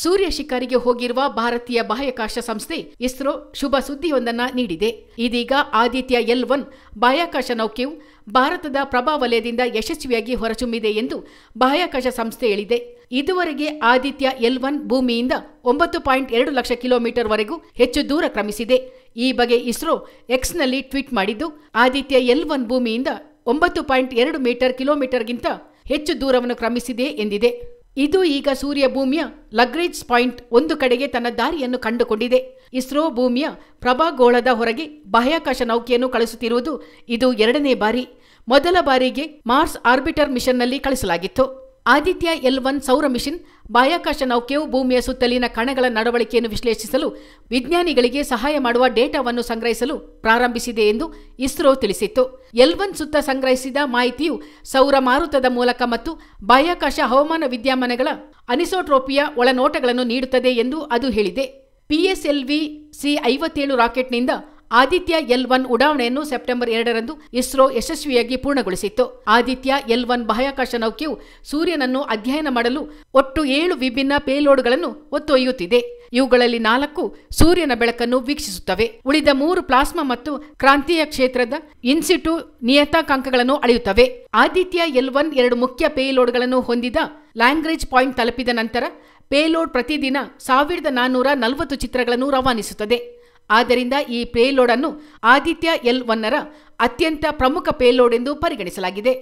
ಸೂರ್ಯ ಶಿಖರಿಗೆ ಹೋಗಿರುವ ಭಾರತೀಯ ಬಾಹ್ಯಾಕಾಶ ಸಂಸ್ಥೆ ಇಸ್ರೋ ಶುಭ ಸುದ್ದಿಯೊಂದನ್ನು ನೀಡಿದೆ ಇದೀಗ ಆದಿತ್ಯ ಎಲ್ ಒನ್ ಬಾಹ್ಯಾಕಾಶ ನೌಕೆಯು ಭಾರತದ ಪ್ರಭಾವಲಯದಿಂದ ವಲಯದಿಂದ ಯಶಸ್ವಿಯಾಗಿ ಹೊರಚುಮ್ಮಿದೆ ಎಂದು ಬಾಹ್ಯಾಕಾಶ ಸಂಸ್ಥೆ ಹೇಳಿದೆ ಇದುವರೆಗೆ ಆದಿತ್ಯ ಎಲ್ ಒನ್ ಭೂಮಿಯಿಂದ ಒಂಬತ್ತು ಪಾಯಿಂಟ್ ಎರಡು ಲಕ್ಷ ವರೆಗೂ ಹೆಚ್ಚು ದೂರ ಕ್ರಮಿಸಿದೆ ಈ ಬಗ್ಗೆ ಇಸ್ರೋ ಎಕ್ಸ್ನಲ್ಲಿ ಟ್ವೀಟ್ ಮಾಡಿದ್ದು ಆದಿತ್ಯ ಎಲ್ ಒನ್ ಭೂಮಿಯಿಂದ ಒಂಬತ್ತು ಪಾಯಿಂಟ್ ಎರಡು ಮೀಟರ್ ಕಿಲೋಮೀಟರ್ಗಿಂತ ಹೆಚ್ಚು ದೂರವನ್ನು ಕ್ರಮಿಸಿದೆ ಎಂದಿದೆ ಇದು ಈಗ ಸೂರ್ಯ ಭೂಮಿಯ ಲಗ್ರೇಜ್ ಪಾಯಿಂಟ್ ಒಂದು ಕಡೆಗೆ ತನ್ನ ದಾರಿಯನ್ನು ಕಂಡುಕೊಂಡಿದೆ ಇಸ್ರೋ ಭೂಮಿಯ ಪ್ರಭಾಗೋಳದ ಹೊರಗೆ ಬಾಹ್ಯಾಕಾಶ ನೌಕೆಯನ್ನು ಕಳಿಸುತ್ತಿರುವುದು ಇದು ಎರಡನೇ ಬಾರಿ ಮೊದಲ ಬಾರಿಗೆ ಮಾರ್ಸ್ ಆರ್ಬಿಟರ್ ಮಿಷನ್ನಲ್ಲಿ ಕಳಿಸಲಾಗಿತ್ತು ಆದಿತ್ಯ ಎಲ್ ಒನ್ ಸೌರ ಮಿಷಿನ್ ಬಾಹ್ಯಾಕಾಶ ನೌಕೆಯು ಭೂಮಿಯ ಸುತ್ತಲಿನ ಕಣಗಳ ನಡವಳಿಕೆಯನ್ನು ವಿಶ್ಲೇಷಿಸಲು ವಿಜ್ಞಾನಿಗಳಿಗೆ ಸಹಾಯ ಮಾಡುವ ಡೇಟಾವನ್ನು ಸಂಗ್ರಹಿಸಲು ಪ್ರಾರಂಭಿಸಿದೆ ಎಂದು ಇಸ್ರೋ ತಿಳಿಸಿತ್ತು ಎಲ್ ಸುತ್ತ ಸಂಗ್ರಹಿಸಿದ ಮಾಹಿತಿಯು ಸೌರ ಮಾರುತದ ಮೂಲಕ ಮತ್ತು ಬಾಹ್ಯಾಕಾಶ ಹವಾಮಾನ ವಿದ್ಯಮಾನಗಳ ಅನಿಸೋಟ್ರೋಪಿಯ ಒಳನೋಟಗಳನ್ನು ನೀಡುತ್ತದೆ ಎಂದು ಅದು ಹೇಳಿದೆ ಪಿಎಸ್ಎಲ್ವಿ ಸಿ ಐವತ್ತೇಳು ರಾಕೆಟ್ನಿಂದ ಆದಿತ್ಯ ಎಲ್ ಒನ್ ಉಡಾವಣೆಯನ್ನು ಸೆಪ್ಟೆಂಬರ್ ಎರಡರಂದು ಇಸ್ರೋ ಯಶಸ್ವಿಯಾಗಿ ಪೂರ್ಣಗೊಳಿಸಿತ್ತು ಆದಿತ್ಯ ಎಲ್ ಒನ್ ಬಾಹ್ಯಾಕಾಶ ನೌಕೆಯು ಸೂರ್ಯನನ್ನು ಅಧ್ಯಯನ ಮಾಡಲು ಒಟ್ಟು ಏಳು ವಿಭಿನ್ನ ಪೇಲೋಡ್ಗಳನ್ನು ಒತ್ತೊಯ್ಯುತ್ತಿದೆ ಇವುಗಳಲ್ಲಿ ನಾಲ್ಕು ಸೂರ್ಯನ ಬೆಳಕನ್ನು ವೀಕ್ಷಿಸುತ್ತವೆ ಉಳಿದ ಮೂರು ಪ್ಲಾಸ್ಮಾ ಮತ್ತು ಕ್ರಾಂತೀಯ ಕ್ಷೇತ್ರದ ಇನ್ಸಿಟು ನಿಯತಾಂಕಗಳನ್ನು ಅಳೆಯುತ್ತವೆ ಆದಿತ್ಯ ಎಲ್ ಒನ್ ಎರಡು ಮುಖ್ಯ ಪೇಲೋಡ್ಗಳನ್ನು ಹೊಂದಿದ ಲ್ಯಾಂಗ್ರೇಜ್ ಪಾಯಿಂಟ್ ತಲುಪಿದ ನಂತರ ಪೇಲೋಡ್ ಪ್ರತಿದಿನ ಸಾವಿರದ ನಾನ್ನೂರ ನಲವತ್ತು ಚಿತ್ರಗಳನ್ನು ರವಾನಿಸುತ್ತದೆ ಆದ್ದರಿಂದ ಈ ಪೇಲೋಡ್ ಅನ್ನು ಆದಿತ್ಯ ಎಲ್ ಒನ್ನರ ಅತ್ಯಂತ ಪ್ರಮುಖ ಪೇಲೋಡ್ ಎಂದು ಪರಿಗಣಿಸಲಾಗಿದೆ